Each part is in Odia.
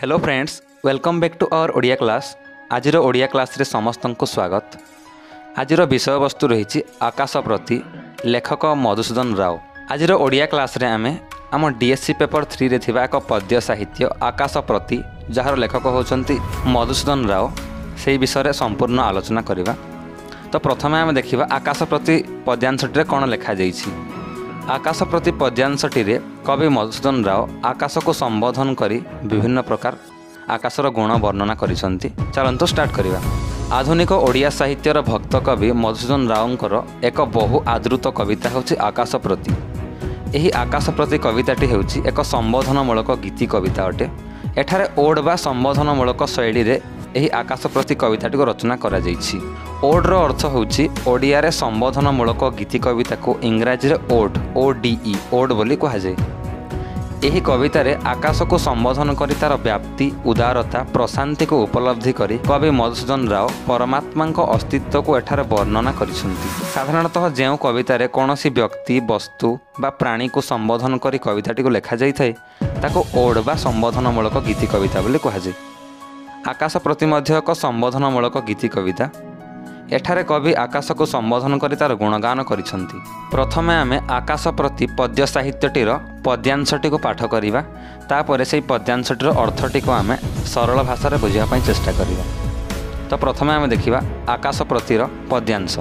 hello friends welcome back to our Odia class ଆଜିର ଓଡ଼ିଆ କ୍ଲାସ୍ରେ ସମସ୍ତଙ୍କୁ ସ୍ୱାଗତ ଆଜିର ବିଷୟବସ୍ତୁ ରହିଛି ଆକାଶ ପ୍ରତି ଲେଖକ ମଧୁସୂଦନ ରାଓ ଆଜିର ଓଡ଼ିଆ କ୍ଲାସ୍ରେ ଆମେ ଆମ ଡିଏସ୍ସି ପେପର୍ ଥ୍ରୀରେ ଥିବା ଏକ ପଦ୍ୟ ସାହିତ୍ୟ ଆକାଶ ପ୍ରତି ଯାହାର ଲେଖକ ହେଉଛନ୍ତି ମଧୁସୂଦନ ରାଓ ସେହି ବିଷୟରେ ସମ୍ପୂର୍ଣ୍ଣ ଆଲୋଚନା କରିବା ତ ପ୍ରଥମେ ଆମେ ଦେଖିବା ଆକାଶ ପ୍ରତି ପଦ୍ୟାଂଶଟିରେ କ'ଣ ଲେଖାଯାଇଛି ଆକାଶ ପ୍ରତି ପଦ୍ୟାଂଶଟିରେ କବି ମଧୁସୂଦନ ରାଓ ଆକାଶକୁ ସମ୍ବୋଧନ କରି ବିଭିନ୍ନ ପ୍ରକାର ଆକାଶର ଗୁଣ ବର୍ଣ୍ଣନା କରିଛନ୍ତି ଚାଲନ୍ତୁ ଷ୍ଟାର୍ଟ କରିବା ଆଧୁନିକ ଓଡ଼ିଆ ସାହିତ୍ୟର ଭକ୍ତ କବି ମଧୁସୂଦନ ରାଓଙ୍କର ଏକ ବହୁ ଆଦୃତ କବିତା ହେଉଛି ଆକାଶ ପ୍ରତି ଏହି ଆକାଶ ପ୍ରତି କବିତାଟି ହେଉଛି ଏକ ସମ୍ବୋଧନମୂଳକ ଗୀତି କବିତା ଅଟେ ଏଠାରେ ଓଡ଼ ବା ସମ୍ବୋଧନମୂଳକ ଶୈଳୀରେ ଏହି ଆକାଶ ପ୍ରତି କବିତାଟିକୁ ରଚନା କରାଯାଇଛି ଓଡ଼ର ଅର୍ଥ ହେଉଛି ଓଡ଼ିଆରେ ସମ୍ବୋଧନମୂଳକ ଗୀତି କବିତାକୁ ଇଂରାଜୀରେ ଓଡ୍ ଓ ଡିଇ ଓଡ୍ ବୋଲି କୁହାଯାଏ ଏହି କବିତାରେ ଆକାଶକୁ ସମ୍ବୋଧନ କରି ତାର ବ୍ୟାପ୍ତି ଉଦାରତା ପ୍ରଶାନ୍ତିକୁ ଉପଲବ୍ଧି କରି କବି ମଧୁସୂଦନ ରାଓ ପରମାତ୍ମାଙ୍କ ଅସ୍ତିତ୍ୱକୁ ଏଠାରେ ବର୍ଣ୍ଣନା କରିଛନ୍ତି ସାଧାରଣତଃ ଯେଉଁ କବିତାରେ କୌଣସି ବ୍ୟକ୍ତି ବସ୍ତୁ ବା ପ୍ରାଣୀକୁ ସମ୍ବୋଧନ କରି କବିତାଟିକୁ ଲେଖାଯାଇଥାଏ ତାକୁ ଓଡ଼ ବା ସମ୍ବୋଧନମୂଳକ ଗୀତି କବିତା ବୋଲି କୁହାଯାଏ ଆକାଶ ପ୍ରତି ମଧ୍ୟ ଏକ ସମ୍ବୋଧନମୂଳକ ଗୀତି କବିତା ଏଠାରେ କବି ଆକାଶକୁ ସମ୍ବୋଧନ କରି ତା'ର ଗୁଣଗାନ କରିଛନ୍ତି ପ୍ରଥମେ ଆମେ ଆକାଶ ପ୍ରତି ପଦ୍ୟ ସାହିତ୍ୟଟିର ପଦ୍ୟାଂଶଟିକୁ ପାଠ କରିବା ତାପରେ ସେହି ପଦ୍ୟାଂଶଟିର ଅର୍ଥଟିକୁ ଆମେ ସରଳ ଭାଷାରେ ବୁଝିବା ପାଇଁ ଚେଷ୍ଟା କରିବା ତ ପ୍ରଥମେ ଆମେ ଦେଖିବା ଆକାଶ ପ୍ରତିର ପଦ୍ୟାଂଶ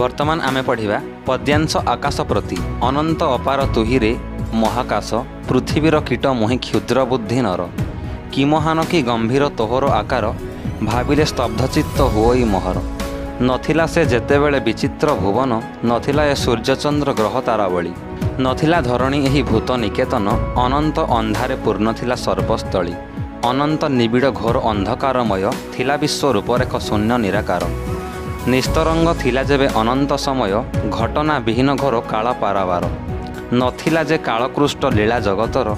ବର୍ତ୍ତମାନ ଆମେ ପଢ଼ିବା ପଦ୍ୟାଂଶ ଆକାଶ ପ୍ରତି ଅନନ୍ତ ଅପାର ତୁହିରେ ମହାକାଶ ପୃଥିବୀର କୀଟ ମୁହିଁ କ୍ଷୁଦ୍ର ବୁଦ୍ଧି ନର কি মহান কি গম্ভীর তোহর আকার ভাবিলে স্তব্ধচিত্ত হই মোহর নথিলা সে যেতবে বিচিত্র ভুবন নথিলা এ সূর্যচন্দ্র গ্রহ তারাবলী নথিলা ধরণী এই ভূত নিকেতন অনন্ত অন্ধারে পূর্ণ লা সর্বস্থলী অনন্ত নিবিড় ঘোর অন্ধকারময় থিলা বিশ্ব রূপরেখ শূন্য নিরাকার নিস্তরঙ্গ থিলা যেবে অনন্ত সময় ঘটনা বিহীন ঘোর কাল পারাবার নথিলা যে কালকৃষ্ট লীলা জগতর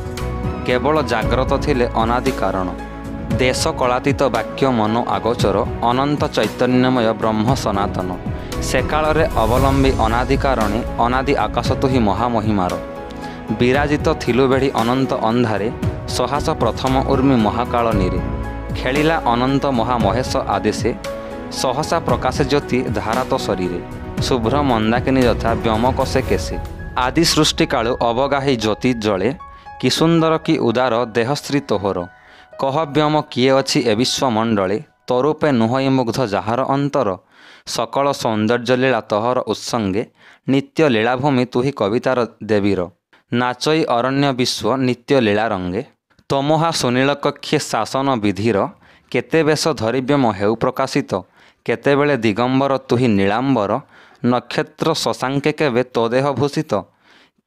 କେବଳ ଜାଗ୍ରତ ଥିଲେ ଅନାଦି କାରଣ ଦେଶ କଳାତୀତ ବାକ୍ୟ ମନ ଆଗୋଚର ଅନନ୍ତ ଚୈତନ୍ୟମୟ ବ୍ରହ୍ମ ସନାତନ ସେକାଳରେ ଅବଲମ୍ବୀ ଅନାଦିକାରଣୀ ଅନାଦି ଆକାଶ ତୁହି ମହାମହିମାର ବିରାଜିତ ଥିଲୁବେଢ଼ି ଅନନ୍ତ ଅନ୍ଧାରେ ସହାସ ପ୍ରଥମ ଉର୍ମି ମହାକାଳନୀରେ ଖେଳିଲା ଅନନ୍ତ ମହାମହେଶ ଆଦେଶେ ସହସା ପ୍ରକାଶ ଜ୍ୟୋତି ଧାରାତ ଶରୀରେ ଶୁଭ୍ର ମନ୍ଦାକିନୀ ଯଥା ବ୍ୟମକଷେ କେଶେ ଆଦି ସୃଷ୍ଟିକାଳୁ ଅବଗାହୀ ଜ୍ୟୋତି ଜଳେ କି ସୁନ୍ଦର କି ଉଦାର ଦେହସ୍ତ୍ରୀ ତୋହର କହ ବ୍ୟମ କିଏ ଅଛି ଏ ବିଶ୍ୱ ମଣ୍ଡଳୀ ତୋରୂପେ ନୁହଇ ମୁଗ୍ଧ ଯାହାର ଅନ୍ତର ସକଳ ସୌନ୍ଦର୍ଯ୍ୟ ଲୀଳା ତୋହର ଉତ୍ସଙ୍ଗେ ନିତ୍ୟ ଲୀଳାଭୂମି ତୁହି କବିତାର ଦେବୀର ନାଚଇ ଅରଣ୍ୟ ବିଶ୍ୱ ନିତ୍ୟ ଲୀଳା ରଙ୍ଗେ ତମୋହା ସୁନୀଳ କକ୍ଷେ ଶାସନ ବିଧିର କେତେ ବେଶ ଧରିବ୍ୟମ ହେଉ ପ୍ରକାଶିତ କେତେବେଳେ ଦିଗମ୍ବର ତୁହି ନୀଳାମ୍ବର ନକ୍ଷତ୍ର ଶଶାଙ୍କେ କେବେ ତୋ ଦେହ ଭୂଷିତ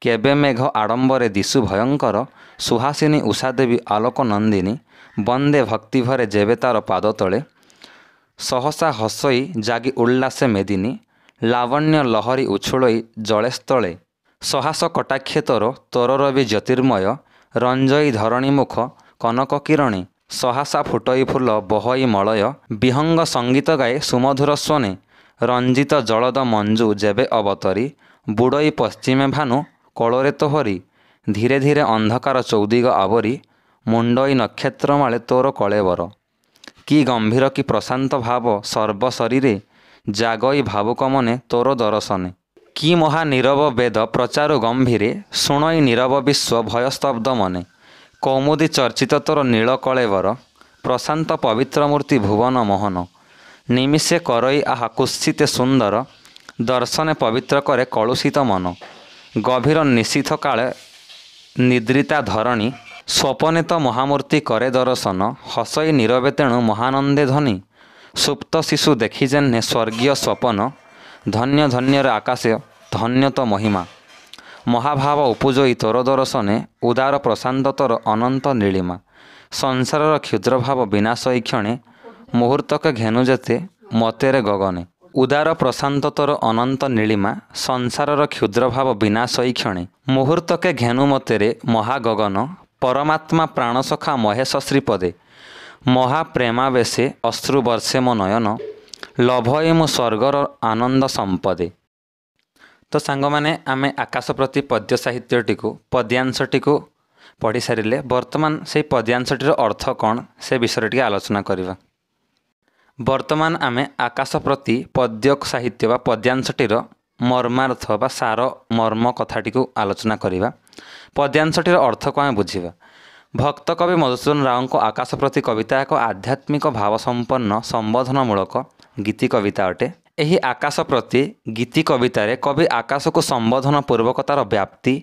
କେବେ ମେଘ ଆଡ଼ମ୍ବରେ ଦିଶୁ ଭୟଙ୍କର ସୁହାସିନୀ ଉଷାଦେବୀ ଆଲୋକ ନନ୍ଦିନୀ ବନ୍ଦେ ଭକ୍ତିଭରେ ଯେବେ ତାର ପାଦ ତଳେ ସହସା ହସଇ ଜାଗି ଉଲ୍ଲାସେ ମେଦିନୀ ଲାବଣ୍ୟ ଲହରୀ ଜଳେ ଜଳେସ୍ଥଳେ ସହାସ କଟାକ୍ଷେତର ତୋରର ବି ଜ୍ୟୋତିର୍ମୟ ରଞ୍ଜୟି ଧରଣୀମୁଖ କନକ କିରଣୀ ସହାସା ଫୁଟଇ ଫୁଲ ବହଇ ମଳୟ ବିହଙ୍ଗ ସଙ୍ଗୀତ ଗାଏ ସୁମଧୁର ସ୍ୱନେ ରଞ୍ଜିତ ଜଳଦ ମଞ୍ଜୁ ଯେବେ ଅବତରି ବୁଡ଼ଇ ପଶ୍ଚିମେ ଭାନୁ କଳରେ ତୋହରି ଧୀରେ ଧୀରେ ଅନ୍ଧକାର ଚୌଦିଗ ଆବରି ମୁଣ୍ଡଇ ନକ୍ଷତ୍ରମାଳେ ତୋର କଳେବର କି ଗମ୍ଭୀର କି ପ୍ରଶାନ୍ତ ଭାବ ସର୍ବଶରୀରେ ଜାଗଇ ଭାବୁକ ମନେ ତୋର ଦର୍ଶନେ କି ମହା ନିରବ ବେଦ ପ୍ରଚାରୁ ଗମ୍ଭୀରେ ଶୁଣଇ ନିରବ ବିଶ୍ୱ ଭୟସ୍ତବ୍ଧ ମନେ କୌମୁଦି ଚର୍ଚ୍ଚିତ ତୋର ନୀଳ କଳେବର ପ୍ରଶାନ୍ତ ପବିତ୍ର ମୂର୍ତ୍ତି ଭୁବନ ମୋହନ ନିମିଷେ କରଇ ଆହା କୁତେ ସୁନ୍ଦର ଦର୍ଶନେ ପବିତ୍ର କରେ କଳୁଷିତ ମନ ଗଭୀର ନିଶିଥ କାଳେ ନିଦ୍ରିତା ଧରଣୀ ସ୍ୱପନେତ ମହାମୂର୍ତ୍ତି କରେ ଦରଶନ ହସଇ ନିରବେ ତେଣୁ ମହାନନ୍ଦେ ଧନୀ ସୁପ୍ତ ଶିଶୁ ଦେଖି ଯେହ୍ନେ ସ୍ୱର୍ଗୀୟ ସ୍ୱପନ ଧନ୍ୟ ଧନ୍ୟର ଆକାଶ ଧନ୍ୟତ ମହିମା ମହାଭାବ ଉପଯୋଗୀ ତୋର ଦରଶନେ ଉଦାର ପ୍ରଶାନ୍ତତର ଅନନ୍ତ ନୀଳିମା ସଂସାରର କ୍ଷୁଦ୍ରଭାବ ବିନାଶ ଇକ୍ଷଣେ ମୁହୂର୍ତ୍ତକେ ଘେନୁ ଯେତେ ମତେରେ ଗଗନେ ଉଦାର ପ୍ରଶାନ୍ତତର ଅନନ୍ତ ନୀଳିମା ସଂସାରର କ୍ଷୁଦ୍ରଭାବ ବିନାଶୈକ୍ଷଣୀ ମୁହୂର୍ତ୍ତକେ ଘେନୁମତେରେ ମହାଗଗନ ପରମାତ୍ମା ପ୍ରାଣସଖା ମହେଶ ଶ୍ରୀପଦେ ମହାପ୍ରେମାବେଶେ ଅଶ୍ରୁବର୍ଷେ ମୋ ନୟନ ଲଭ ଏ ମୁଁ ସ୍ୱର୍ଗର ଆନନ୍ଦ ସମ୍ପଦେ ତ ସାଙ୍ଗମାନେ ଆମେ ଆକାଶ ପ୍ରତି ପଦ୍ୟ ସାହିତ୍ୟଟିକୁ ପଦ୍ୟାଂଶଟିକୁ ପଢ଼ିସାରିଲେ ବର୍ତ୍ତମାନ ସେହି ପଦ୍ୟାଂଶଟିର ଅର୍ଥ କ'ଣ ସେ ବିଷୟରେ ଟିକେ ଆଲୋଚନା କରିବା ବର୍ତ୍ତମାନ ଆମେ ଆକାଶ ପ୍ରତି ପଦ୍ୟକ ସାହିତ୍ୟ ବା ପଦ୍ୟାଂଶଟିର ମର୍ମାର୍ଥ ବା ସାର ମର୍ମ କଥାଟିକୁ ଆଲୋଚନା କରିବା ପଦ୍ୟାଂଶଟିର ଅର୍ଥକୁ ଆମେ ବୁଝିବା ଭକ୍ତ କବି ମଧୁସୂଦନ ରାଓଙ୍କ ଆକାଶ ପ୍ରତି କବିତା ଏକ ଆଧ୍ୟାତ୍ମିକ ଭାବସମ୍ପନ୍ନ ସମ୍ବୋଧନମୂଳକ ଗୀତି କବିତା ଅଟେ ଏହି ଆକାଶ ପ୍ରତି ଗୀତି କବିତାରେ କବି ଆକାଶକୁ ସମ୍ବୋଧନ ପୂର୍ବକତାର ବ୍ୟାପ୍ତି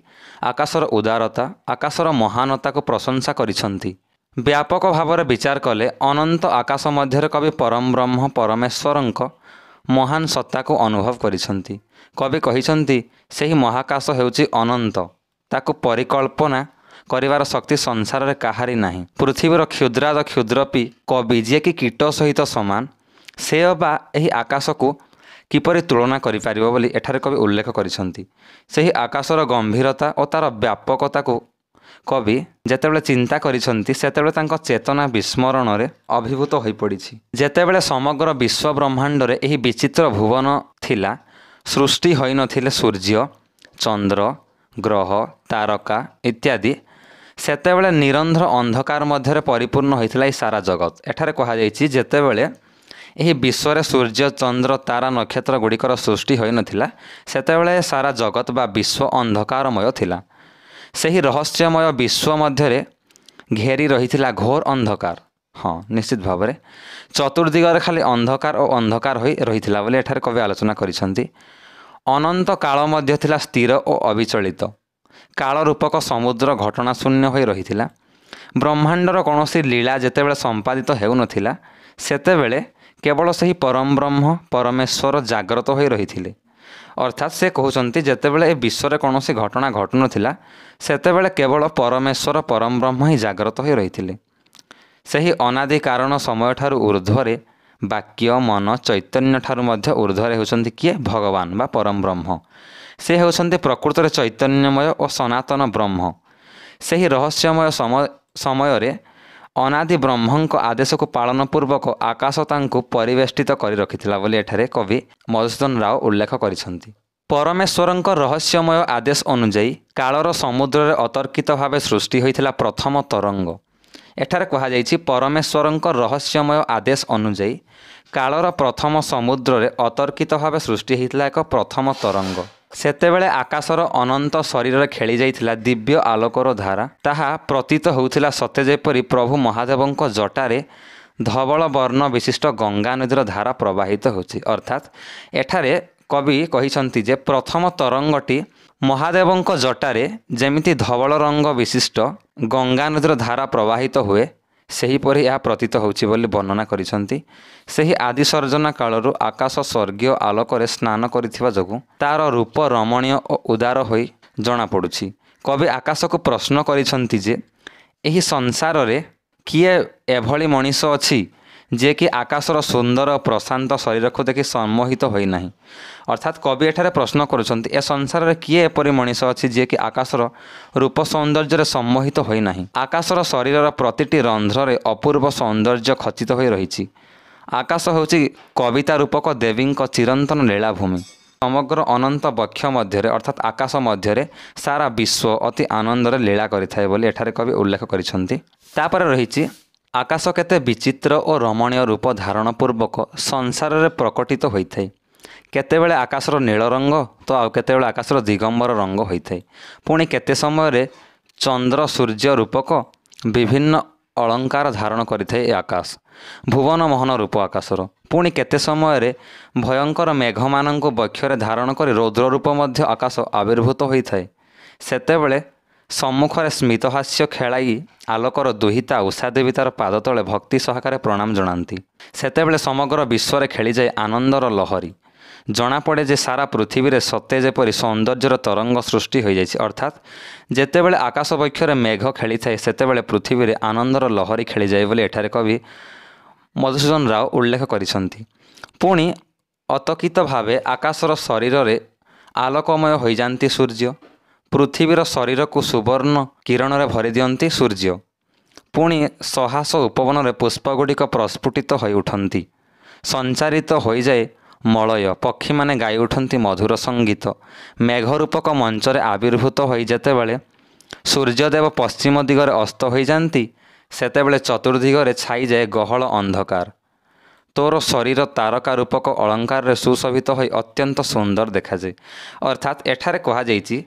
ଆକାଶର ଉଦାରତା ଆକାଶର ମହାନତାକୁ ପ୍ରଶଂସା କରିଛନ୍ତି ବ୍ୟାପକ ଭାବରେ ବିଚାର କଲେ ଅନନ୍ତ ଆକାଶ ମଧ୍ୟରେ କବି ପରମ ବ୍ରହ୍ମ ପରମେଶ୍ୱରଙ୍କ ମହାନ ସତ୍ତାକୁ ଅନୁଭବ କରିଛନ୍ତି କବି କହିଛନ୍ତି ସେହି ମହାକାଶ ହେଉଛି ଅନନ୍ତ ତାକୁ ପରିକଳ୍ପନା କରିବାର ଶକ୍ତି ସଂସାରରେ କାହାରି ନାହିଁ ପୃଥିବୀର କ୍ଷୁଦ୍ରାଦ କ୍ଷୁଦ୍ରପି କବି ଯିଏକି କୀଟ ସହିତ ସମାନ ସେ ବା ଏହି ଆକାଶକୁ କିପରି ତୁଳନା କରିପାରିବ ବୋଲି ଏଠାରେ କବି ଉଲ୍ଲେଖ କରିଛନ୍ତି ସେହି ଆକାଶର ଗମ୍ଭୀରତା ଓ ତା'ର ବ୍ୟାପକତାକୁ କବି ଯେତେବେଳେ ଚିନ୍ତା କରିଛନ୍ତି ସେତେବେଳେ ତାଙ୍କ ଚେତନା ବିସ୍ମରଣରେ ଅଭିଭୂତ ହୋଇପଡ଼ିଛି ଯେତେବେଳେ ସମଗ୍ର ବିଶ୍ୱ ବ୍ରହ୍ମାଣ୍ଡରେ ଏହି ବିଚିତ୍ର ଭୁବନ ଥିଲା ସୃଷ୍ଟି ହୋଇନଥିଲେ ସୂର୍ଯ୍ୟ ଚନ୍ଦ୍ର ଗ୍ରହ ତାରକା ଇତ୍ୟାଦି ସେତେବେଳେ ନିରନ୍ଧ୍ର ଅନ୍ଧକାର ମଧ୍ୟରେ ପରିପୂର୍ଣ୍ଣ ହୋଇଥିଲା ଏହି ସାରା ଜଗତ ଏଠାରେ କୁହାଯାଇଛି ଯେତେବେଳେ ଏହି ବିଶ୍ୱରେ ସୂର୍ଯ୍ୟ ଚନ୍ଦ୍ର ତାରା ନକ୍ଷତ୍ର ଗୁଡ଼ିକର ସୃଷ୍ଟି ହୋଇନଥିଲା ସେତେବେଳେ ସାରା ଜଗତ ବା ବିଶ୍ୱ ଅନ୍ଧକାରମୟ ଥିଲା ସେହି ରହସ୍ୟମୟ ବିଶ୍ୱ ମଧ୍ୟରେ ଘେରି ରହିଥିଲା ଘୋର ଅନ୍ଧକାର ହଁ ନିଶ୍ଚିତ ଭାବରେ ଚତୁର୍ଦ୍ଦିଗରେ ଖାଲି ଅନ୍ଧକାର ଓ ଅନ୍ଧକାର ହୋଇ ରହିଥିଲା ବୋଲି ଏଠାରେ କବି ଆଲୋଚନା କରିଛନ୍ତି ଅନନ୍ତ କାଳ ମଧ୍ୟ ଥିଲା ସ୍ଥିର ଓ ଅବିଚଳିତ କାଳ ରୂପକ ସମୁଦ୍ର ଘଟଣା ଶୂନ୍ୟ ହୋଇ ରହିଥିଲା ବ୍ରହ୍ମାଣ୍ଡର କୌଣସି ଲୀଳା ଯେତେବେଳେ ସମ୍ପାଦିତ ହେଉନଥିଲା ସେତେବେଳେ କେବଳ ସେହି ପରମ ବ୍ରହ୍ମ ପରମେଶ୍ୱର ଜାଗ୍ରତ ହୋଇ ରହିଥିଲେ ଅର୍ଥାତ୍ ସେ କହୁଛନ୍ତି ଯେତେବେଳେ ଏ ବିଶ୍ୱରେ କୌଣସି ଘଟଣା ଘଟୁନଥିଲା ସେତେବେଳେ କେବଳ ପରମେଶ୍ୱର ପରମବ୍ରହ୍ମ ହିଁ ଜାଗ୍ରତ ହୋଇ ରହିଥିଲେ ସେହି ଅନାଦି କାରଣ ସମୟଠାରୁ ଉର୍ଦ୍ଧ୍ୱରେ ବାକ୍ୟ ମନ ଚୈତନ୍ୟଠାରୁ ମଧ୍ୟ ଉର୍ଦ୍ଧ୍ୱରେ ହେଉଛନ୍ତି କିଏ ଭଗବାନ ବା ପରମବ୍ରହ୍ମ ସେ ହେଉଛନ୍ତି ପ୍ରକୃତରେ ଚୈତନ୍ୟମୟ ଓ ସନାତନ ବ୍ରହ୍ମ ସେହି ରହସ୍ୟମୟ ସମୟରେ ଅନାଦି ବ୍ରହ୍ମଙ୍କ ଆଦେଶକୁ ପାଳନ ପୂର୍ବକ ଆକାଶ ତାଙ୍କୁ ପରିବେଷ୍ଟିତ କରି ରଖିଥିଲା ବୋଲି ଏଠାରେ କବି ମଧୁସୂଦନ ରାଓ ଉଲ୍ଲେଖ କରିଛନ୍ତି ପରମେଶ୍ୱରଙ୍କ ରହସ୍ୟମୟ ଆଦେଶ ଅନୁଯାୟୀ କାଳର ସମୁଦ୍ରରେ ଅତର୍କିତ ଭାବେ ସୃଷ୍ଟି ହୋଇଥିଲା ପ୍ରଥମ ତରଙ୍ଗ ଏଠାରେ କୁହାଯାଇଛି ପରମେଶ୍ୱରଙ୍କ ରହସ୍ୟମୟ ଆଦେଶ ଅନୁଯାୟୀ କାଳର ପ୍ରଥମ ସମୁଦ୍ରରେ ଅତର୍କିତ ଭାବେ ସୃଷ୍ଟି ହୋଇଥିଲା ଏକ ପ୍ରଥମ ତରଙ୍ଗ ସେତେବେଳେ ଆକାଶର ଅନନ୍ତ ଶରୀରରେ ଖେଳି ଯାଇଥିଲା ଦିବ୍ୟ ଆଲୋକର ଧାରା ତାହା ପ୍ରତୀତ ହେଉଥିଲା ସତେ ଯେପରି ପ୍ରଭୁ ମହାଦେବଙ୍କ ଜଟାରେ ଧବଳ ବର୍ଣ୍ଣ ବିଶିଷ୍ଟ ଗଙ୍ଗା ନଦୀର ଧାରା ପ୍ରବାହିତ ହେଉଛି ଅର୍ଥାତ୍ ଏଠାରେ କବି କହିଛନ୍ତି ଯେ ପ୍ରଥମ ତରଙ୍ଗଟି ମହାଦେବଙ୍କ ଜଟାରେ ଯେମିତି ଧବଳ ରଙ୍ଗ ବିଶିଷ୍ଟ ଗଙ୍ଗା ନଦୀର ଧାରା ପ୍ରବାହିତ ହୁଏ ସେହିପରି ଏହା ପ୍ରତୀତ ହେଉଛି ବୋଲି ବର୍ଣ୍ଣନା କରିଛନ୍ତି ସେହି ଆଦି ଆଦିସର୍ଜନା କାଳରୁ ଆକାଶ ସ୍ୱର୍ଗୀୟ ଆଲୋକରେ ସ୍ନାନ କରିଥିବା ଯୋଗୁଁ ତା'ର ରୂପ ରମଣୀୟ ଓ ଉଦାର ହୋଇ ଜଣାପଡ଼ୁଛି କବି ଆକାଶକୁ ପ୍ରଶ୍ନ କରିଛନ୍ତି ଯେ ଏହି ସଂସାରରେ କିଏ ଏଭଳି ମଣିଷ ଅଛି ଯିଏକି ଆକାଶର ସୁନ୍ଦର ପ୍ରଶାନ୍ତ ଶରୀରକୁ ଦେଖି ସମ୍ମୋହିତ ହୋଇନାହିଁ ଅର୍ଥାତ୍ କବି ଏଠାରେ ପ୍ରଶ୍ନ କରୁଛନ୍ତି ଏ ସଂସାରରେ କିଏ ଏପରି ମଣିଷ ଅଛି ଯିଏକି ଆକାଶର ରୂପ ସୌନ୍ଦର୍ଯ୍ୟରେ ସମ୍ମୋହିତ ହୋଇନାହିଁ ଆକାଶର ଶରୀରର ପ୍ରତିଟି ରନ୍ଧ୍ରରେ ଅପୂର୍ବ ସୌନ୍ଦର୍ଯ୍ୟ ଖଚିତ ହୋଇ ରହିଛି ଆକାଶ ହେଉଛି କବିତା ରୂପକ ଦେବୀଙ୍କ ଚିରନ୍ତନ ଲୀଳାଭୂମି ସମଗ୍ର ଅନନ୍ତ ବକ୍ଷ ମଧ୍ୟରେ ଅର୍ଥାତ୍ ଆକାଶ ମଧ୍ୟରେ ସାରା ବିଶ୍ୱ ଅତି ଆନନ୍ଦରେ ଲୀଳା କରିଥାଏ ବୋଲି ଏଠାରେ କବି ଉଲ୍ଲେଖ କରିଛନ୍ତି ତାପରେ ରହିଛି ଆକାଶ କେତେ ବିଚିତ୍ର ଓ ରମଣୀୟ ରୂପ ଧାରଣ ପୂର୍ବକ ସଂସାରରେ ପ୍ରକଟିତ ହୋଇଥାଏ କେତେବେଳେ ଆକାଶର ନୀଳ ରଙ୍ଗ ତ ଆଉ କେତେବେଳେ ଆକାଶର ଦିଗମ୍ବର ରଙ୍ଗ ହୋଇଥାଏ ପୁଣି କେତେ ସମୟରେ ଚନ୍ଦ୍ର ସୂର୍ଯ୍ୟ ରୂପକ ବିଭିନ୍ନ ଅଳଙ୍କାର ଧାରଣ କରିଥାଏ ଏ ଆକାଶ ଭୁବନ ମୋହନ ରୂପ ଆକାଶର ପୁଣି କେତେ ସମୟରେ ଭୟଙ୍କର ମେଘମାନଙ୍କୁ ବକ୍ଷରେ ଧାରଣ କରି ରୌଦ୍ର ରୂପ ମଧ୍ୟ ଆକାଶ ଆବିର୍ଭୂତ ହୋଇଥାଏ ସେତେବେଳେ ସମ୍ମୁଖରେ ସ୍ମିତହାସ୍ୟ ଖେଳାଇ ଆଲୋକର ଦୁହିତା ଉଷାଦେବୀ ତାର ପାଦ ତଳେ ଭକ୍ତି ସହକାରେ ପ୍ରଣାମ ଜଣାନ୍ତି ସେତେବେଳେ ସମଗ୍ର ବିଶ୍ୱରେ ଖେଳିଯାଏ ଆନନ୍ଦର ଲହରୀ ଜଣାପଡ଼େ ଯେ ସାରା ପୃଥିବୀରେ ସତେ ଯେପରି ସୌନ୍ଦର୍ଯ୍ୟର ତରଙ୍ଗ ସୃଷ୍ଟି ହୋଇଯାଇଛି ଅର୍ଥାତ୍ ଯେତେବେଳେ ଆକାଶ ବକ୍ଷରେ ମେଘ ଖେଳିଥାଏ ସେତେବେଳେ ପୃଥିବୀରେ ଆନନ୍ଦର ଲହରୀ ଖେଳିଯାଏ ବୋଲି ଏଠାରେ କବି ମଧୁସୂଦନ ରାଓ ଉଲ୍ଲେଖ କରିଛନ୍ତି ପୁଣି ଅତକିତ ଭାବେ ଆକାଶର ଶରୀରରେ ଆଲୋକମୟ ହୋଇଯାଆନ୍ତି ସୂର୍ଯ୍ୟ ପୃଥିବୀର ଶରୀରକୁ ସୁବର୍ଣ୍ଣ କିରଣରେ ଭରି ଦିଅନ୍ତି ସୂର୍ଯ୍ୟ ପୁଣି ସହାସ ଉପବନରେ ପୁଷ୍ପଗୁଡ଼ିକ ପ୍ରସ୍ଫୁଟିତ ହୋଇଉଠନ୍ତି ସଞ୍ଚାରିତ ହୋଇଯାଏ ମଳୟ ପକ୍ଷୀମାନେ ଗାଇ ଉଠନ୍ତି ମଧୁର ସଙ୍ଗୀତ ମେଘ ରୂପକ ମଞ୍ଚରେ ଆବିର୍ଭୂତ ହୋଇ ଯେତେବେଳେ ସୂର୍ଯ୍ୟଦେବ ପଶ୍ଚିମ ଦିଗରେ ଅସ୍ତ ହୋଇଯାଆନ୍ତି ସେତେବେଳେ ଚତୁର୍ଦ୍ଦିଗରେ ଛାଇଯାଏ ଗହଳ ଅନ୍ଧକାର ତୋର ଶରୀର ତାରକା ରୂପକ ଅଳଙ୍କାରରେ ସୁଶୋଭିତ ହୋଇ ଅତ୍ୟନ୍ତ ସୁନ୍ଦର ଦେଖାଯାଏ ଅର୍ଥାତ୍ ଏଠାରେ କୁହାଯାଇଛି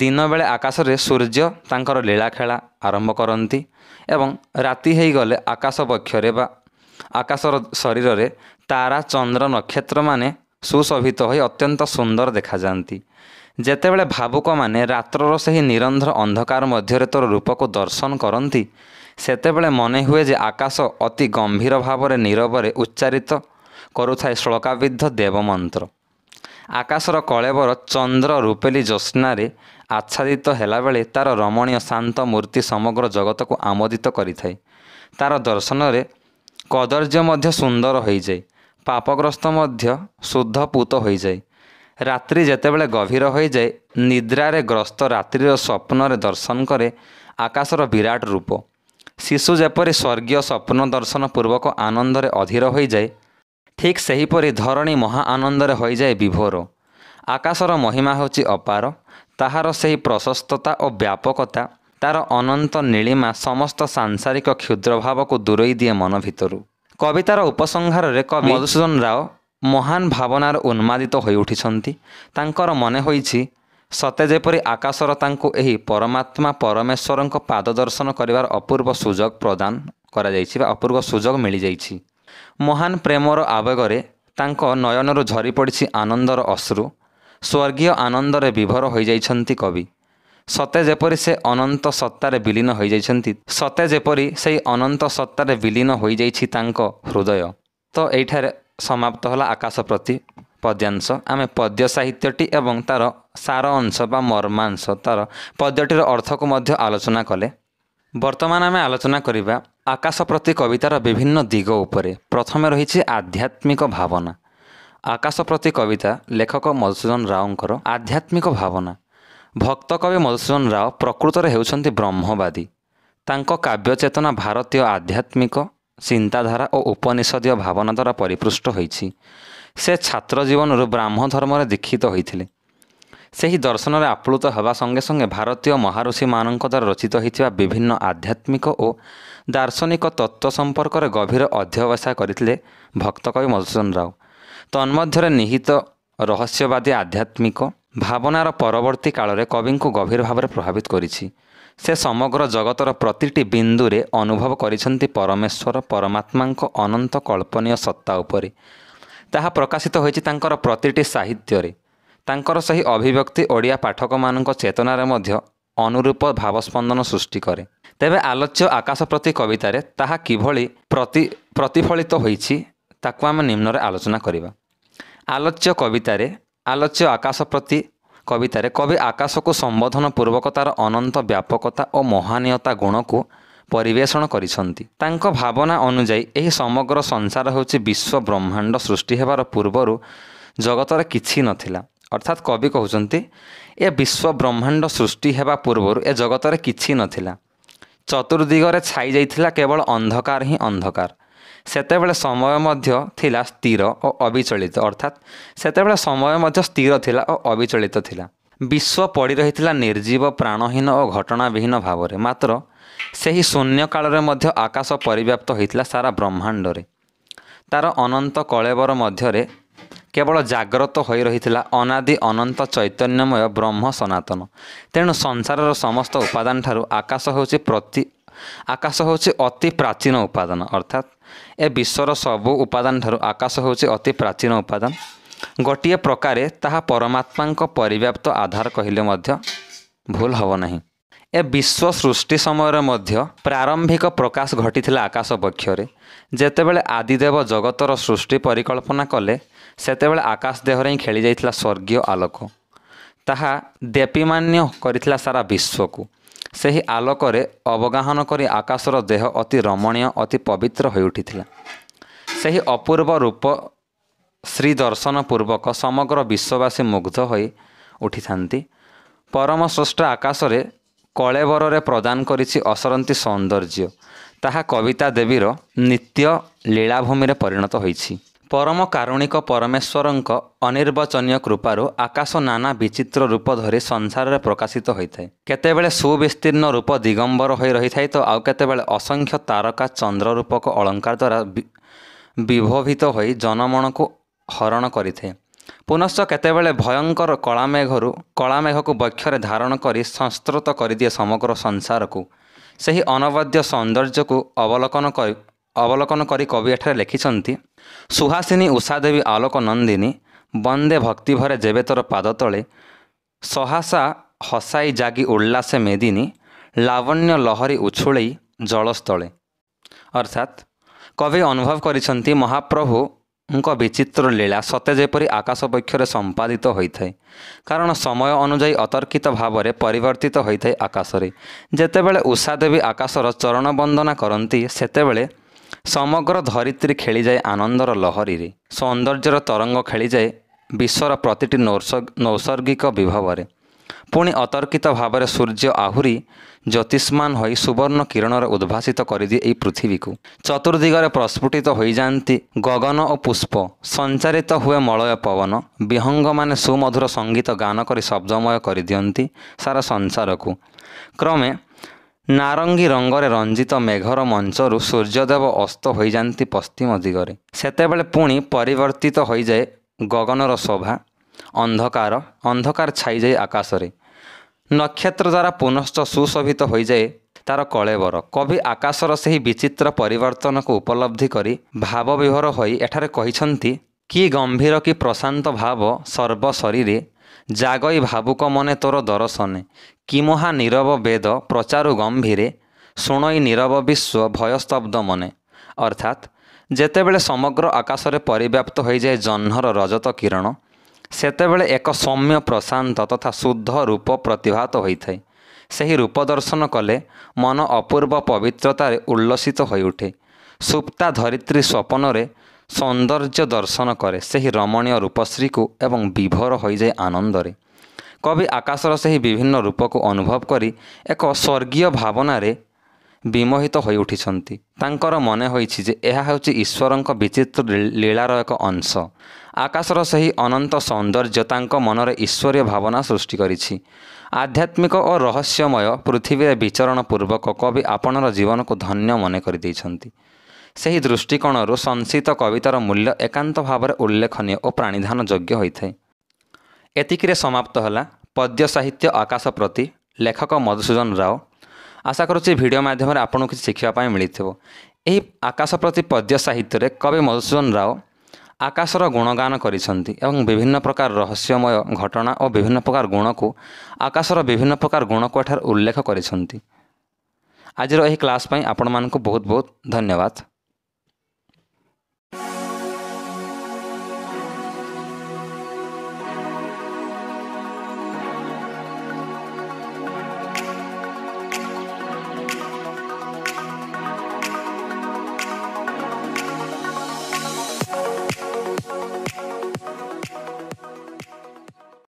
ଦିନବେଳେ ଆକାଶରେ ସୂର୍ଯ୍ୟ ତାଙ୍କର ଲୀଳାଖେଳା ଆରମ୍ଭ କରନ୍ତି ଏବଂ ରାତି ହୋଇଗଲେ ଆକାଶ ପକ୍ଷରେ ବା ଆକାଶର ଶରୀରରେ ତାରା ଚନ୍ଦ୍ର ନକ୍ଷତ୍ରମାନେ ସୁଶୋଭିତ ହୋଇ ଅତ୍ୟନ୍ତ ସୁନ୍ଦର ଦେଖାଯାଆନ୍ତି ଯେତେବେଳେ ଭାବୁକମାନେ ରାତ୍ରର ସେହି ନିରନ୍ଧ୍ର ଅନ୍ଧକାର ମଧ୍ୟରେ ତୋର ରୂପକୁ ଦର୍ଶନ କରନ୍ତି ସେତେବେଳେ ମନେ ହୁଏ ଯେ ଆକାଶ ଅତି ଗମ୍ଭୀର ଭାବରେ ନିରବରେ ଉଚ୍ଚାରିତ କରୁଥାଏ ଶ୍ଳୋକାବିଦ୍ଧ ଦେବମନ୍ତ୍ର ଆକାଶର କଳେବର ଚନ୍ଦ୍ର ରୂପେଲି ଜ୍ୟୋତ୍ନାରେ ଆଚ୍ଛାଦିତ ହେଲାବେଳେ ତା'ର ରମଣୀୟ ଶାନ୍ତ ମୂର୍ତ୍ତି ସମଗ୍ର ଜଗତକୁ ଆମୋଦିତ କରିଥାଏ ତା'ର ଦର୍ଶନରେ କଦର୍ଯ୍ୟ ମଧ୍ୟ ସୁନ୍ଦର ହୋଇଯାଏ ପାପଗ୍ରସ୍ତ ମଧ୍ୟ ଶୁଦ୍ଧ ପୂତ ହୋଇଯାଏ ରାତ୍ରି ଯେତେବେଳେ ଗଭୀର ହୋଇଯାଏ ନିଦ୍ରାରେ ଗ୍ରସ୍ତ ରାତ୍ରିର ସ୍ୱପ୍ନରେ ଦର୍ଶନ କରେ ଆକାଶର ବିରାଟ ରୂପ ଶିଶୁ ଯେପରି ସ୍ୱର୍ଗୀୟ ସ୍ୱପ୍ନ ଦର୍ଶନ ପୂର୍ବକ ଆନନ୍ଦରେ ଅଧୀର ହୋଇଯାଏ ଠିକ୍ ସେହିପରି ଧରଣୀ ମହା ଆନନ୍ଦରେ ହୋଇଯାଏ ବିଭୋର ଆକାଶର ମହିମା ହେଉଛି ଅପାର ତାହାର ସେହି ପ୍ରଶସ୍ତତା ଓ ବ୍ୟାପକତା ତାର ଅନନ୍ତ ନୀଳିମା ସମସ୍ତ ସାଂସାରିକ କ୍ଷୁଦ୍ର ଭାବକୁ ଦୂରେଇ ଦିଏ ମନ ଭିତରୁ କବିତାର ଉପସଂହାରରେ କବି ମଧୁସୂଦନ ରାଓ ମହାନ ଭାବନାରେ ଉନ୍ମାଦିତ ହୋଇ ଉଠିଛନ୍ତି ତାଙ୍କର ମନେ ହୋଇଛି ସତେ ଯେପରି ଆକାଶର ତାଙ୍କୁ ଏହି ପରମାତ୍ମା ପରମେଶ୍ୱରଙ୍କ ପାଦ ଦର୍ଶନ କରିବାର ଅପୂର୍ବ ସୁଯୋଗ ପ୍ରଦାନ କରାଯାଇଛି ବା ଅପୂର୍ବ ସୁଯୋଗ ମିଳିଯାଇଛି ମହାନ ପ୍ରେମର ଆବେଗରେ ତାଙ୍କ ନୟନରୁ ଝରି ପଡ଼ିଛି ଆନନ୍ଦର ଅଶ୍ରୁ ସ୍ୱର୍ଗୀୟ ଆନନ୍ଦରେ ବିଭୋର ହୋଇଯାଇଛନ୍ତି କବି ସତେ ଯେପରି ସେ ଅନନ୍ତ ସତ୍ତାରେ ବିଲୀନ ହୋଇଯାଇଛନ୍ତି ସତେ ଯେପରି ସେହି ଅନନ୍ତ ସତ୍ତାରେ ବିଲୀନ ହୋଇଯାଇଛି ତାଙ୍କ ହୃଦୟ ତ ଏଇଠାରେ ସମାପ୍ତ ହେଲା ଆକାଶ ପ୍ରତି ପଦ୍ୟାଂଶ ଆମେ ପଦ୍ୟ ସାହିତ୍ୟଟି ଏବଂ ତା'ର ସାର ଅଂଶ ବା ମର୍ମାଂଶ ତା'ର ପଦ୍ୟଟିର ଅର୍ଥକୁ ମଧ୍ୟ ଆଲୋଚନା କଲେ ବର୍ତ୍ତମାନ ଆମେ ଆଲୋଚନା କରିବା ଆକାଶ ପ୍ରତି କବିତାର ବିଭିନ୍ନ ଦିଗ ଉପରେ ପ୍ରଥମେ ରହିଛି ଆଧ୍ୟାତ୍ମିକ ଭାବନା ଆକାଶ ପ୍ରତି କବିତା ଲେଖକ ମଧୁସୂଦନ ରାଓଙ୍କର ଆଧ୍ୟାତ୍ମିକ ଭାବନା ଭକ୍ତ କବି ମଧୁସୂଦନ ରାଓ ପ୍ରକୃତରେ ହେଉଛନ୍ତି ବ୍ରହ୍ମବାଦୀ ତାଙ୍କ କାବ୍ୟ ଚେତନା ଭାରତୀୟ ଆଧ୍ୟାତ୍ମିକ ଚିନ୍ତାଧାରା ଓ ଉପନିଷଦୀୟ ଭାବନା ଦ୍ୱାରା ପରିପୃଷ୍ଟ ହୋଇଛି ସେ ଛାତ୍ର ଜୀବନରୁ ବ୍ରାହ୍ମ ଧର୍ମରେ ଦୀକ୍ଷିତ ହୋଇଥିଲେ ସେହି ଦର୍ଶନରେ ଆପ୍ଲୁତ ହେବା ସଙ୍ଗେ ସଙ୍ଗେ ଭାରତୀୟ ମହାରୁଷିମାନଙ୍କ ଦ୍ୱାରା ରଚିତ ହୋଇଥିବା ବିଭିନ୍ନ ଆଧ୍ୟାତ୍ମିକ ଓ ଦାର୍ଶନିକ ତତ୍ତ୍ୱ ସମ୍ପର୍କରେ ଗଭୀର ଅଧ୍ୟବସାୟ କରିଥିଲେ ଭକ୍ତକବି ମଧୁସୂଦନ ରାଓ ତନ୍ମଧ୍ୟରେ ନିହିତ ରହସ୍ୟବାଦୀ ଆଧ୍ୟାତ୍ମିକ ଭାବନାର ପରବର୍ତ୍ତୀ କାଳରେ କବିଙ୍କୁ ଗଭୀର ଭାବରେ ପ୍ରଭାବିତ କରିଛି ସେ ସମଗ୍ର ଜଗତର ପ୍ରତିଟି ବିନ୍ଦୁରେ ଅନୁଭବ କରିଛନ୍ତି ପରମେଶ୍ୱର ପରମାତ୍ମାଙ୍କ ଅନନ୍ତ କଳ୍ପନୀୟ ସତ୍ତା ଉପରେ ତାହା ପ୍ରକାଶିତ ହୋଇଛି ତାଙ୍କର ପ୍ରତିଟି ସାହିତ୍ୟରେ ତାଙ୍କର ସେହି ଅଭିବ୍ୟକ୍ତି ଓଡ଼ିଆ ପାଠକମାନଙ୍କ ଚେତନାରେ ମଧ୍ୟ ଅନୁରୂପ ଭାବସ୍ପନ୍ଦନ ସୃଷ୍ଟି କରେ ତେବେ ଆଲୋଚ୍ୟ ଆକାଶ ପ୍ରତି କବିତାରେ ତାହା କିଭଳି ପ୍ରତି ପ୍ରତିଫଳିତ ହୋଇଛି ତାକୁ ଆମେ ନିମ୍ନରେ ଆଲୋଚନା କରିବା ଆଲୋଚ୍ୟ କବିତାରେ ଆଲୋଚ୍ୟ ଆକାଶ ପ୍ରତି କବିତାରେ କବି ଆକାଶକୁ ସମ୍ବୋଧନ ପୂର୍ବକ ତା'ର ଅନନ୍ତ ବ୍ୟାପକତା ଓ ମହାନୀୟତା ଗୁଣକୁ ପରିବେଷଣ କରିଛନ୍ତି ତାଙ୍କ ଭାବନା ଅନୁଯାୟୀ ଏହି ସମଗ୍ର ସଂସାର ହେଉଛି ବିଶ୍ୱ ବ୍ରହ୍ମାଣ୍ଡ ସୃଷ୍ଟି ହେବାର ପୂର୍ବରୁ ଜଗତର କିଛି ନଥିଲା ଅର୍ଥାତ୍ କବି କହୁଛନ୍ତି ଏ ବିଶ୍ୱ ବ୍ରହ୍ମାଣ୍ଡ ସୃଷ୍ଟି ହେବା ପୂର୍ବରୁ ଏ ଜଗତରେ କିଛି ନଥିଲା ଚତୁର୍ଦ୍ଦିଗରେ ଛାଇ ଯାଇଥିଲା କେବଳ ଅନ୍ଧକାର ହିଁ ଅନ୍ଧକାର ସେତେବେଳେ ସମୟ ମଧ୍ୟ ଥିଲା ସ୍ଥିର ଓ ଅବିଚଳିତ ଅର୍ଥାତ୍ ସେତେବେଳେ ସମୟ ମଧ୍ୟ ସ୍ଥିର ଥିଲା ଓ ଅବିଚଳିତ ଥିଲା ବିଶ୍ୱ ପଡ଼ି ରହିଥିଲା ନିର୍ଜୀବ ପ୍ରାଣହୀନ ଓ ଘଟଣାବିହୀନ ଭାବରେ ମାତ୍ର ସେହି ଶୂନ୍ୟକାଳରେ ମଧ୍ୟ ଆକାଶ ପରିବ୍ୟାପ୍ତ ହୋଇଥିଲା ସାରା ବ୍ରହ୍ମାଣ୍ଡରେ ତା'ର ଅନନ୍ତ କଳେବର ମଧ୍ୟରେ କେବଳ ଜାଗ୍ରତ ହୋଇ ରହିଥିଲା ଅନାଦି ଅନନ୍ତ ଚୈତନ୍ୟମୟ ବ୍ରହ୍ମ ସନାତନ ତେଣୁ ସଂସାରର ସମସ୍ତ ଉପାଦାନଠାରୁ ଆକାଶ ହେଉଛି ପ୍ରତି ଆକାଶ ହେଉଛି ଅତି ପ୍ରାଚୀନ ଉପାଦାନ ଅର୍ଥାତ୍ ଏ ବିଶ୍ୱର ସବୁ ଉପାଦାନଠାରୁ ଆକାଶ ହେଉଛି ଅତି ପ୍ରାଚୀନ ଉପାଦାନ ଗୋଟିଏ ପ୍ରକାରେ ତାହା ପରମାତ୍ମାଙ୍କ ପରିବ୍ୟାପ୍ତ ଆଧାର କହିଲେ ମଧ୍ୟ ଭୁଲ ହେବ ନାହିଁ ଏ ବିଶ୍ୱ ସୃଷ୍ଟି ସମୟରେ ମଧ୍ୟ ପ୍ରାରମ୍ଭିକ ପ୍ରକାଶ ଘଟିଥିଲା ଆକାଶ ପକ୍ଷରେ ଯେତେବେଳେ ଆଦିଦେବ ଜଗତର ସୃଷ୍ଟି ପରିକଳ୍ପନା କଲେ ସେତେବେଳେ ଆକାଶ ଦେହରେ ହିଁ ଖେଳିଯାଇଥିଲା ସ୍ୱର୍ଗୀୟ ଆଲୋକ ତାହା ଦେପିମାନ୍ୟ କରିଥିଲା ସାରା ବିଶ୍ୱକୁ ସେହି ଆଲୋକରେ ଅବଗାହନ କରି ଆକାଶର ଦେହ ଅତି ରମଣୀୟ ଅତି ପବିତ୍ର ହୋଇଉଠିଥିଲା ସେହି ଅପୂର୍ବ ରୂପ ଶ୍ରୀ ଦର୍ଶନ ପୂର୍ବକ ସମଗ୍ର ବିଶ୍ୱବାସୀ ମୁଗ୍ଧ ହୋଇ ଉଠିଥାନ୍ତି ପରମ ସ୍ରଷ୍ଟ ଆକାଶରେ କଳେବରରେ ପ୍ରଦାନ କରିଛି ଅସରନ୍ତି ସୌନ୍ଦର୍ଯ୍ୟ ତାହା କବିତା ଦେବୀର ନିତ୍ୟ ଲୀଳାଭୂମିରେ ପରିଣତ ହୋଇଛି ପରମ କାରୁଣିକ ପରମେଶ୍ୱରଙ୍କ ଅନିର୍ବଚନୀୟ କୃପାରୁ ଆକାଶ ନାନା ବିଚିତ୍ର ରୂପ ଧରି ସଂସାରରେ ପ୍ରକାଶିତ ହୋଇଥାଏ କେତେବେଳେ ସୁବିସ୍ତୀର୍ଣ୍ଣ ରୂପ ଦିଗମ୍ବର ହୋଇ ରହିଥାଏ ତ ଆଉ କେତେବେଳେ ଅସଂଖ୍ୟ ତାରକା ଚନ୍ଦ୍ର ରୂପକ ଅଳଙ୍କାର ଦ୍ୱାରା ବିଭୋଭିତ ହୋଇ ଜନମଣକୁ ହରଣ କରିଥାଏ ପୁନଶ୍ଚ କେତେବେଳେ ଭୟଙ୍କର କଳାମେଘରୁ କଳାମେଘକୁ ବକ୍ଷରେ ଧାରଣ କରି ସଂସ୍ତୃତ କରିଦିଏ ସମଗ୍ର ସଂସାରକୁ ସେହି ଅନବାଦ୍ୟ ସୌନ୍ଦର୍ଯ୍ୟକୁ ଅବଲୋକନ କରି ଅବଲୋକନ କରି କବି ଏଠାରେ ଲେଖିଛନ୍ତି ସୁହାସିନୀ ଉଷାଦେବୀ ଆଲୋକ ନନ୍ଦିନୀ ବନ୍ଦେ ଭକ୍ତି ଭରେ ଯେବେ ତୋର ପାଦ ତଳେ ସହାସା ହସାଇ ଜାଗି ଉଲ୍ଲାସେ ମେଦିନୀ ଲାବଣ୍ୟ ଲହରୀ ଉଛୁଳେଇ ଜଳସ୍ଥଳେ ଅର୍ଥାତ୍ କବି ଅନୁଭବ କରିଛନ୍ତି ମହାପ୍ରଭୁଙ୍କ ବିଚିତ୍ର ଲୀଳା ସତେ ଯେପରି ଆକାଶ ପକ୍ଷରେ ସମ୍ପାଦିତ ହୋଇଥାଏ କାରଣ ସମୟ ଅନୁଯାୟୀ ଅତର୍କିତ ଭାବରେ ପରିବର୍ତ୍ତିତ ହୋଇଥାଏ ଆକାଶରେ ଯେତେବେଳେ ଉଷାଦେବୀ ଆକାଶର ଚରଣ ବନ୍ଦନା କରନ୍ତି ସେତେବେଳେ ସମଗ୍ର ଧରିତ୍ରୀ ଖେଳିଯାଏ ଆନନ୍ଦର ଲହରୀରେ ସୌନ୍ଦର୍ଯ୍ୟର ତରଙ୍ଗ ଖେଳିଯାଏ ବିଶ୍ୱର ପ୍ରତିଟି ନୈସର୍ଗିକ ବିଭବରେ ପୁଣି ଅତର୍କିତ ଭାବରେ ସୂର୍ଯ୍ୟ ଆହୁରି ଜ୍ୟୋତିଷ୍ମାନ ହୋଇ ସୁବର୍ଣ୍ଣ କିରଣର ଉଦ୍ଭାସିତ କରିଦିଏ ଏହି ପୃଥିବୀକୁ ଚତୁର୍ଦ୍ଦିଗରେ ପ୍ରସ୍ଫୁଟିତ ହୋଇଯାଆନ୍ତି ଗଗନ ଓ ପୁଷ୍ପ ସଞ୍ଚାରିତ ହୁଏ ମଳୟ ପବନ ବିହଙ୍ଗମାନେ ସୁମଧୁର ସଙ୍ଗୀତ ଗାନ କରି ଶବ୍ଦମୟ କରିଦିଅନ୍ତି ସାରା ସଂସାରକୁ କ୍ରମେ ନାରଙ୍ଗୀ ରଙ୍ଗରେ ରଞ୍ଜିତ ମେଘର ମଞ୍ଚରୁ ସୂର୍ଯ୍ୟଦେବ ଅସ୍ତ ହୋଇଯାଆନ୍ତି ପଶ୍ଚିମ ଦିଗରେ ସେତେବେଳେ ପୁଣି ପରିବର୍ତ୍ତିତ ହୋଇଯାଏ ଗଗନର ଶୋଭା ଅନ୍ଧକାର ଅନ୍ଧକାର ଛାଇଯାଏ ଆକାଶରେ ନକ୍ଷତ୍ର ଦ୍ୱାରା ପୁନଶ୍ଚ ସୁଶୋଭିତ ହୋଇଯାଏ ତାର କଳେବର କବି ଆକାଶର ସେହି ବିଚିତ୍ର ପରିବର୍ତ୍ତନକୁ ଉପଲବ୍ଧି କରି ଭାବବିଭୋର ହୋଇ ଏଠାରେ କହିଛନ୍ତି କି ଗମ୍ଭୀର କି ପ୍ରଶାନ୍ତ ଭାବ ସର୍ବଶରୀରେ ଜାଗଇ ଭାବୁକ ମନେ ତୋର ଦରଶନେ କିମୁହା ନିରବ ବେଦ ପ୍ରଚାରୁ ଗମ୍ଭୀରେ ଶୁଣଇ ନିରବ ବିଶ୍ୱ ଭୟସ୍ତବ୍ଧ ମନେ ଅର୍ଥାତ୍ ଯେତେବେଳେ ସମଗ୍ର ଆକାଶରେ ପରିବ୍ୟାପ୍ତ ହୋଇଯାଏ ଜହ୍ନର ରଜତ କିରଣ ସେତେବେଳେ ଏକ ସୌମ୍ୟ ପ୍ରଶାନ୍ତ ତଥା ଶୁଦ୍ଧ ରୂପ ପ୍ରତିଭାତ ହୋଇଥାଏ ସେହି ରୂପ ଦର୍ଶନ କଲେ ମନ ଅପୂର୍ବ ପବିତ୍ରତାରେ ଉଲ୍ଲସିତ ହୋଇଉଠେ ସୁପ୍ତା ଧରିତ୍ରୀ ସ୍ୱପ୍ନରେ ସୌନ୍ଦର୍ଯ୍ୟ ଦର୍ଶନ କରେ ସେହି ରମଣୀୟ ରୂପଶ୍ରୀକୁ ଏବଂ ବିଭୋର ହୋଇଯାଏ ଆନନ୍ଦରେ କବି ଆକାଶର ସେହି ବିଭିନ୍ନ ରୂପକୁ ଅନୁଭବ କରି ଏକ ସ୍ୱର୍ଗୀୟ ଭାବନାରେ ବିମୋହିତ ହୋଇ ଉଠିଛନ୍ତି ତାଙ୍କର ମନେ ହୋଇଛି ଯେ ଏହା ହେଉଛି ଈଶ୍ୱରଙ୍କ ବିଚିତ୍ର ଲୀଳାର ଏକ ଅଂଶ ଆକାଶର ସେହି ଅନନ୍ତ ସୌନ୍ଦର୍ଯ୍ୟ ତାଙ୍କ ମନରେ ଈଶ୍ୱରୀୟ ଭାବନା ସୃଷ୍ଟି କରିଛି ଆଧ୍ୟାତ୍ମିକ ଓ ରହସ୍ୟମୟ ପୃଥିବୀରେ ବିଚରଣ ପୂର୍ବକ କବି ଆପଣର ଜୀବନକୁ ଧନ୍ୟ ମନେ କରିଦେଇଛନ୍ତି ସେହି ଦୃଷ୍ଟିକୋଣରୁ ସଂସିତ କବିତାର ମୂଲ୍ୟ ଏକାନ୍ତ ଭାବରେ ଉଲ୍ଲେଖନୀୟ ଓ ପ୍ରାଣିଧାନ ଯୋଗ୍ୟ ହୋଇଥାଏ ଏତିକିରେ ସମାପ୍ତ ହେଲା ପଦ୍ୟ ସାହିତ୍ୟ ଆକାଶ ପ୍ରତି ଲେଖକ ମଧୁସୂଦନ ରାଓ ଆଶା କରୁଛି ଭିଡ଼ିଓ ମାଧ୍ୟମରେ ଆପଣଙ୍କୁ କିଛି ଶିଖିବା ପାଇଁ ମିଳିଥିବ ଏହି ଆକାଶ ପ୍ରତି ପଦ୍ୟ ସାହିତ୍ୟରେ କବି ମଧୁସୂଦନ ରାଓ ଆକାଶର ଗୁଣଗାନ କରିଛନ୍ତି ଏବଂ ବିଭିନ୍ନ ପ୍ରକାର ରହସ୍ୟମୟ ଘଟଣା ଓ ବିଭିନ୍ନ ପ୍ରକାର ଗୁଣକୁ ଆକାଶର ବିଭିନ୍ନ ପ୍ରକାର ଗୁଣକୁ ଏଠାରେ ଉଲ୍ଲେଖ କରିଛନ୍ତି ଆଜିର ଏହି କ୍ଲାସ୍ ପାଇଁ ଆପଣମାନଙ୍କୁ ବହୁତ ବହୁତ ଧନ୍ୟବାଦ